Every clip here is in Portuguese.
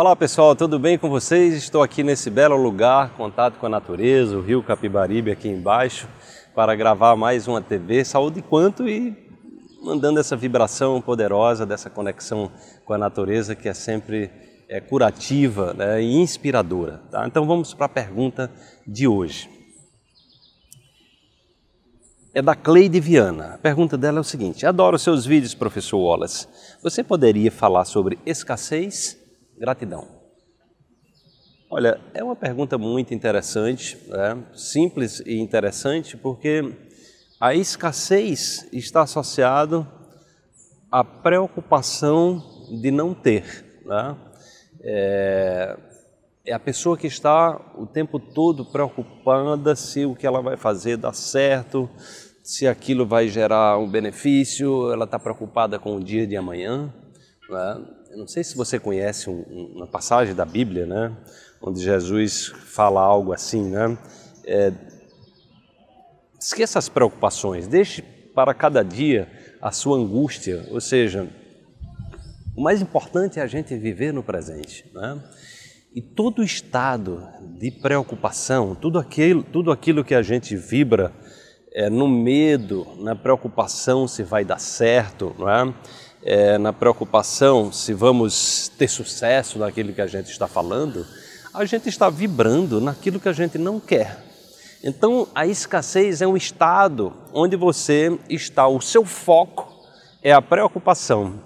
Olá pessoal, tudo bem com vocês? Estou aqui nesse belo lugar, contato com a natureza, o rio Capibaribe aqui embaixo, para gravar mais uma TV Saúde Quanto e mandando essa vibração poderosa dessa conexão com a natureza que é sempre é, curativa né, e inspiradora. Tá? Então vamos para a pergunta de hoje. É da Cleide Viana. A pergunta dela é o seguinte: Adoro seus vídeos, professor Wallace. Você poderia falar sobre escassez? Gratidão. Olha, é uma pergunta muito interessante, né? simples e interessante, porque a escassez está associado à preocupação de não ter. Né? É, é a pessoa que está o tempo todo preocupada se o que ela vai fazer dá certo, se aquilo vai gerar um benefício, ela está preocupada com o dia de amanhã. Né? Eu não sei se você conhece uma passagem da Bíblia, né, onde Jesus fala algo assim, né? É, esqueça as preocupações, deixe para cada dia a sua angústia, ou seja, o mais importante é a gente viver no presente, né? E todo estado de preocupação, tudo aquilo, tudo aquilo que a gente vibra é, no medo, na preocupação se vai dar certo, não é? é, na preocupação se vamos ter sucesso naquilo que a gente está falando, a gente está vibrando naquilo que a gente não quer. Então, a escassez é um estado onde você está, o seu foco é a preocupação,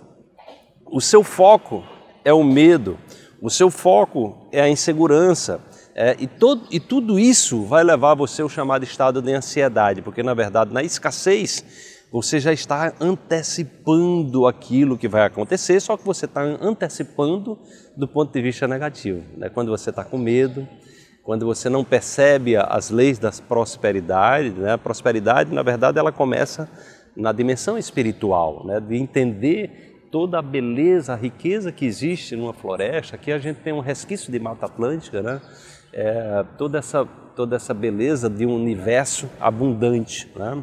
o seu foco é o medo, o seu foco é a insegurança. É, e, todo, e tudo isso vai levar você ao chamado estado de ansiedade, porque na verdade, na escassez, você já está antecipando aquilo que vai acontecer, só que você está antecipando do ponto de vista negativo. Né? Quando você está com medo, quando você não percebe as leis da prosperidade, né? a prosperidade, na verdade, ela começa na dimensão espiritual, né? de entender toda a beleza, a riqueza que existe numa floresta. Aqui a gente tem um resquício de Mata Atlântica, né? É, toda, essa, toda essa beleza de um universo abundante. Né?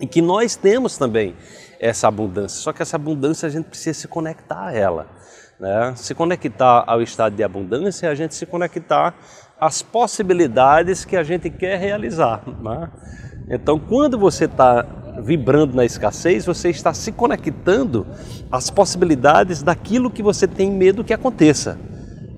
E que nós temos também essa abundância, só que essa abundância a gente precisa se conectar a ela. Né? Se conectar ao estado de abundância é a gente se conectar às possibilidades que a gente quer realizar. Né? Então, quando você está vibrando na escassez, você está se conectando às possibilidades daquilo que você tem medo que aconteça.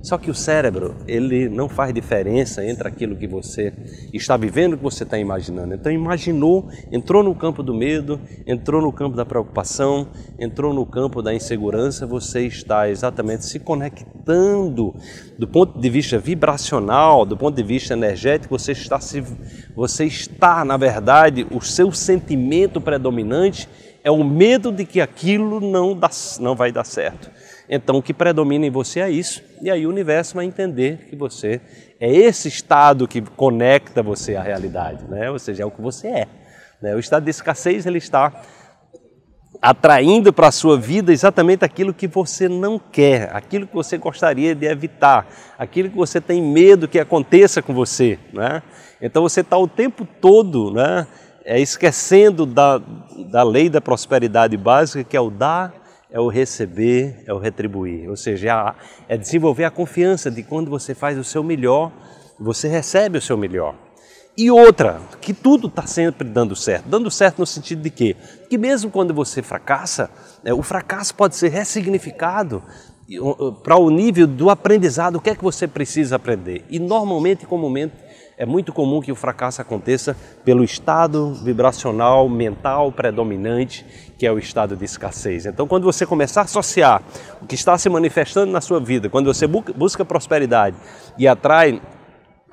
Só que o cérebro, ele não faz diferença entre aquilo que você está vivendo e que você está imaginando. Então, imaginou, entrou no campo do medo, entrou no campo da preocupação, entrou no campo da insegurança, você está exatamente se conectando do ponto de vista vibracional, do ponto de vista energético, você está, se, você está na verdade, o seu sentimento predominante é o medo de que aquilo não, dá, não vai dar certo. Então, o que predomina em você é isso, e aí o universo vai entender que você é esse estado que conecta você à realidade, né? ou seja, é o que você é. Né? O estado de escassez ele está atraindo para a sua vida exatamente aquilo que você não quer, aquilo que você gostaria de evitar, aquilo que você tem medo que aconteça com você. Né? Então você está o tempo todo né, é, esquecendo da, da lei da prosperidade básica, que é o dar é o receber, é o retribuir. Ou seja, é, é desenvolver a confiança de quando você faz o seu melhor, você recebe o seu melhor. E outra, que tudo está sempre dando certo. Dando certo no sentido de quê? Que mesmo quando você fracassa, né, o fracasso pode ser ressignificado para o nível do aprendizado, o que é que você precisa aprender? E normalmente, comumente, é muito comum que o fracasso aconteça pelo estado vibracional mental predominante, que é o estado de escassez. Então, quando você começar a associar o que está se manifestando na sua vida, quando você busca prosperidade e atrai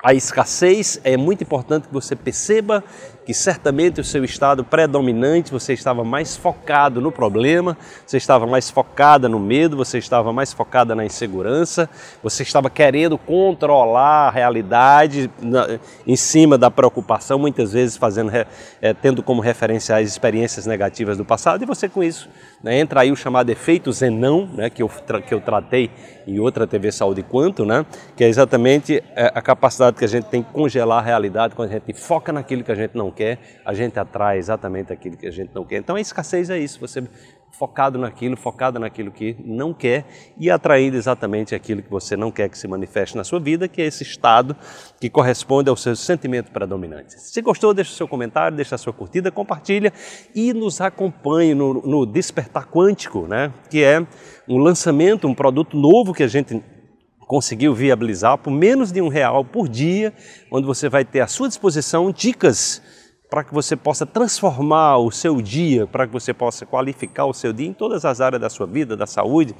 a escassez, é muito importante que você perceba que certamente o seu estado predominante você estava mais focado no problema, você estava mais focada no medo, você estava mais focada na insegurança, você estava querendo controlar a realidade na, em cima da preocupação, muitas vezes fazendo, é, tendo como referência as experiências negativas do passado, e você com isso né, entra aí o chamado efeito Zenão, né, que, eu que eu tratei em outra TV Saúde Quanto, né, que é exatamente é, a capacidade que a gente tem de congelar a realidade quando a gente foca naquilo que a gente não quer, a gente atrai exatamente aquilo que a gente não quer. Então a escassez é isso, você focado naquilo, focado naquilo que não quer e atraindo exatamente aquilo que você não quer que se manifeste na sua vida, que é esse estado que corresponde ao seu sentimento predominante. Se gostou, deixa o seu comentário, deixa a sua curtida, compartilha e nos acompanhe no, no Despertar Quântico, né? que é um lançamento, um produto novo que a gente conseguiu viabilizar por menos de um real por dia, onde você vai ter à sua disposição dicas para que você possa transformar o seu dia, para que você possa qualificar o seu dia em todas as áreas da sua vida, da saúde,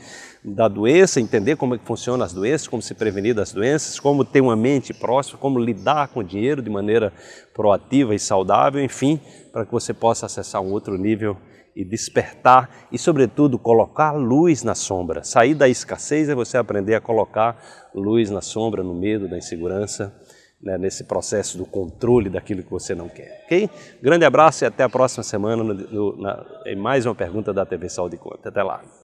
da doença, entender como é que funcionam as doenças, como se prevenir das doenças, como ter uma mente próxima, como lidar com o dinheiro de maneira proativa e saudável, enfim, para que você possa acessar um outro nível e despertar e, sobretudo, colocar luz na sombra. Sair da escassez é você aprender a colocar luz na sombra, no medo, na insegurança, né, nesse processo do controle daquilo que você não quer. Ok? Grande abraço e até a próxima semana no, no, na, em mais uma pergunta da TV Saúde Conta. Até lá.